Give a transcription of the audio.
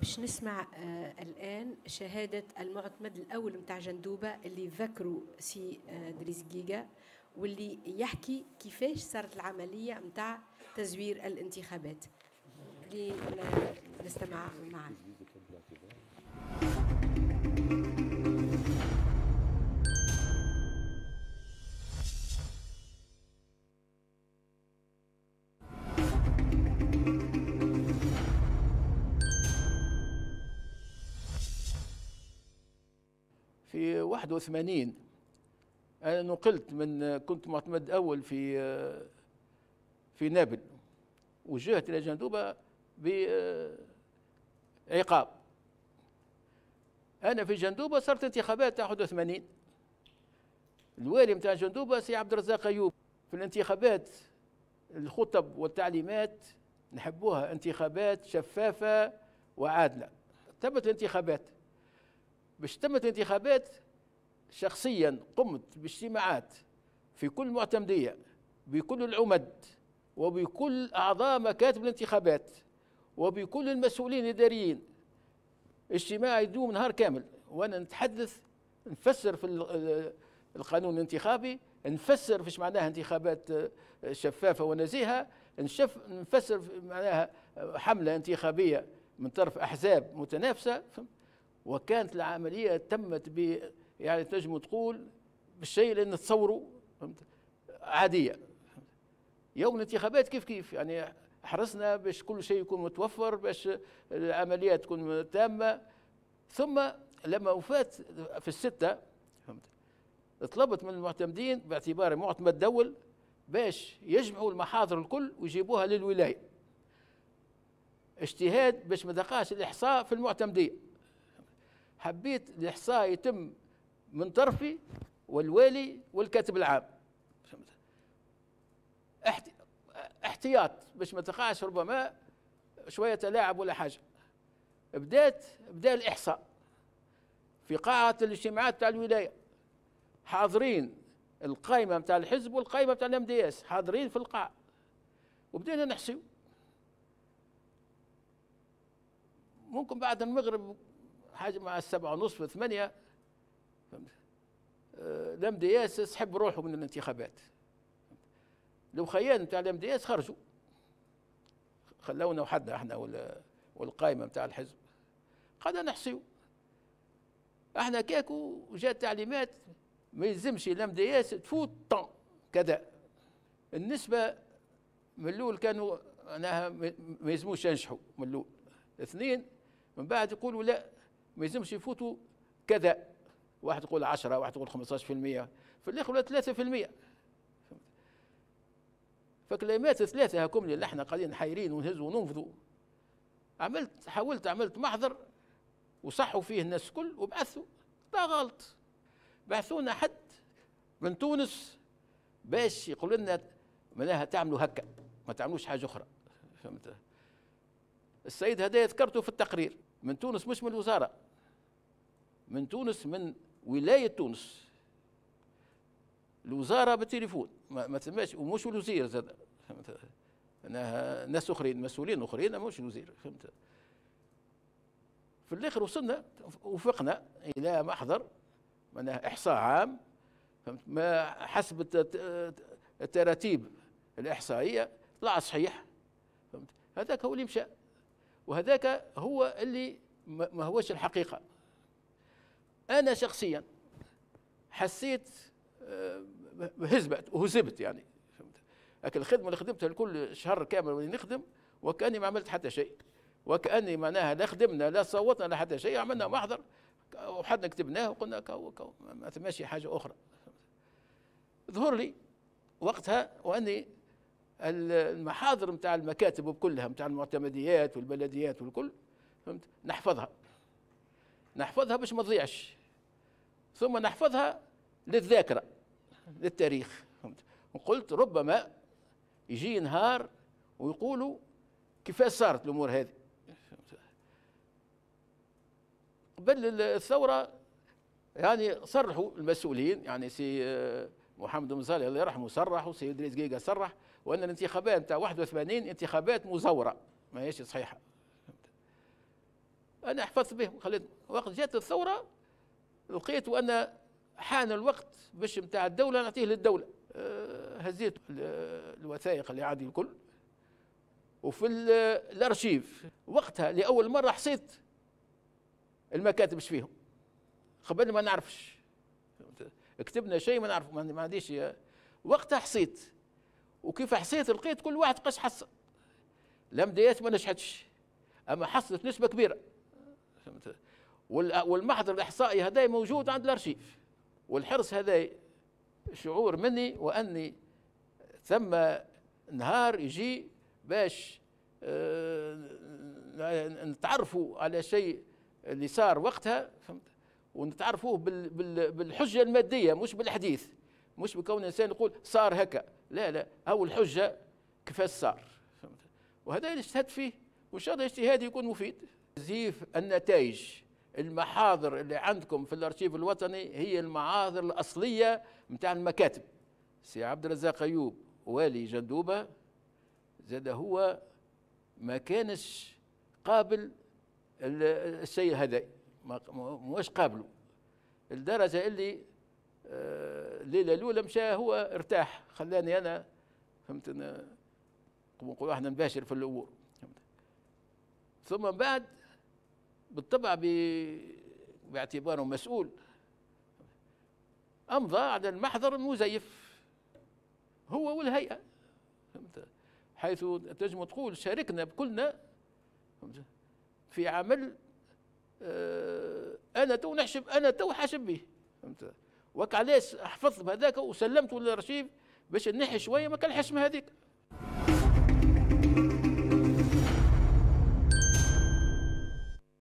باش نسمع آه الان شهاده المعتمد الاول نتاع جندوبه اللي ذكروا سي آه دريس جيجا واللي يحكي كيفاش صارت العمليه نتاع تزوير الانتخابات اللي نستمع معا 81 أنا نقلت من كنت معتمد أول في في نابل وجهت إلى جندوبة بعقاب أنا في جندوبة صارت انتخابات 81 الوالي نتاع جندوبة سي عبد الرزاق أيوب في الانتخابات الخطب والتعليمات نحبوها انتخابات شفافة وعادلة تمت الانتخابات باش تمت الانتخابات شخصيا قمت باجتماعات في كل معتمدية بكل العمد وبكل أعضاء مكاتب الانتخابات وبكل المسؤولين الإداريين اجتماع يدوم نهار كامل وأنا نتحدث نفسر في القانون الانتخابي نفسر فيش معناها انتخابات آه، شفافة ونزيهة نشف نفسر معناها آه، حملة انتخابية من طرف أحزاب متنافسة وكانت العملية تمت ب يعني تنجم تقول بالشيء اللي نتصوره عاديه يوم الانتخابات كيف كيف يعني حرصنا باش كل شيء يكون متوفر باش العمليات تكون تامه ثم لما وفات في السته فهمت طلبت من المعتمدين باعتبار معتمد دول باش يجمعوا المحاضر الكل ويجيبوها للولايه اجتهاد باش ما الاحصاء في المعتمدين حبيت الاحصاء يتم من طرفي والوالي والكاتب العام احتياط باش ما تقعش ربما شويه تلاعب ولا حاجه بدات بدا الاحصاء في قاعه الاجتماعات تاع الولايه حاضرين القائمه متاع الحزب والقائمه متاع الام دي اس حاضرين في القاعه وبدينا نحسب ممكن بعد المغرب حاجه مع السبعة ونصف ثمانية فهمت آه، الام دي اس سحب روحه من الانتخابات لو خيان نتاع الام دي اس خرجوا خلونا وحدنا احنا والقائمه نتاع الحزب قعدنا نحصيو احنا كاكو جات تعليمات ما يلزمش الام دي اس تفوت طن كذا النسبه من الاول كانوا معناها ما يلزموش ينجحوا من الاول اثنين من بعد يقولوا لا ما يلزمش يفوتوا كذا واحد يقول 10 واحد يقول 15% في الاخر 3% فكلمات ثلاثة هاكم اللي احنا قاعدين حيرين ونهز وننفذوا عملت حاولت عملت محضر وصحوا فيه الناس الكل وبعثوا لا غلط بعثونا حد من تونس باش يقول لنا معناها تعملوا هكا ما تعملوش حاجه اخرى فهمت السيد هذا ذكرته في التقرير من تونس مش من الوزاره من تونس من ولايه تونس الوزاره بالتليفون ما, ما تسماش ومش الوزير زاد معناها ناس اخرين مسؤولين اخرين مش الوزير فهمت في الاخر وصلنا وفقنا الى محضر معناها احصاء عام فهمت ما حسب التراتيب الاحصائيه طلع صحيح فهمت هذاك هو اللي مشى وهذاك هو اللي ما هوش الحقيقه أنا شخصيا حسيت آه، هزبت وهزبت يعني لكن الخدمة اللي خدمتها لكل شهر كامل وين نخدم وكأني ما عملت حتى شيء وكأني معناها لا خدمنا لا صوتنا لا حتى شيء عملنا محضر وحدنا كتبناه وقلنا كو كو ما ثماش حاجة أخرى ظهر لي وقتها وأني المحاضر نتاع المكاتب كلها نتاع المعتمديات والبلديات والكل فهمت نحفظها نحفظها باش ما تضيعش ثم نحفظها للذاكرة للتاريخ قلت ربما يجي نهار ويقولوا كيفاش صارت الأمور هذه قبل الثورة يعني صرحوا المسؤولين يعني سي آه، محمد مصالح الله يرحمه صرح وسي ادريس جيجا صرح وان الانتخابات نتاع 81 انتخابات مزوره ماهيش صحيحه انا حفظت بهم خليت وقت جات الثوره لقيت وانا حان الوقت باش نتاع الدوله نعطيه للدوله أه، هزيت الوثائق اللي عادي الكل وفي الارشيف وقتها لاول مره حصيت المكاتب اش فيهم قبل ما نعرفش كتبنا شيء ما نعرف ما عنديش وقتها حصيت وكيف حصيت لقيت كل واحد قش حصل ديات ما نجحتش اما حصلت نسبه كبيره فهمت والمحضر الاحصائي هذا موجود عند الارشيف والحرص هذا شعور مني واني ثم نهار يجي باش آه، نتعرفوا على شيء اللي صار وقتها فهمت ونتعرفوه بالحجه الماديه مش بالحديث مش بكون انسان يقول صار هكا لا لا او الحجه كيفاش صار فهمت وهذا اللي اجتهدت فيه وان شاء الله اجتهادي يكون مفيد زيف النتائج المحاضر اللي عندكم في الارشيف الوطني هي المحاضر الاصليه نتاع المكاتب سي عبد الرزاق ايوب والي جندوبه زاد هو ما كانش قابل الشيء هذا مش قابله الدرجه اللي آه، الليله الاولى مشى هو ارتاح خلاني انا فهمت نقولوا احنا نباشر في الامور ثم بعد بالطبع باعتباره مسؤول امضى على المحضر المزيف هو والهيئه فهمت حيث تجم تقول شاركنا بكلنا في عمل آه، انا تو نحسب انا تو حاسب به فهمت وك علاش حفظت بهذاك وسلمته للرشيف باش نحي شويه ما كان الحشمه هذيك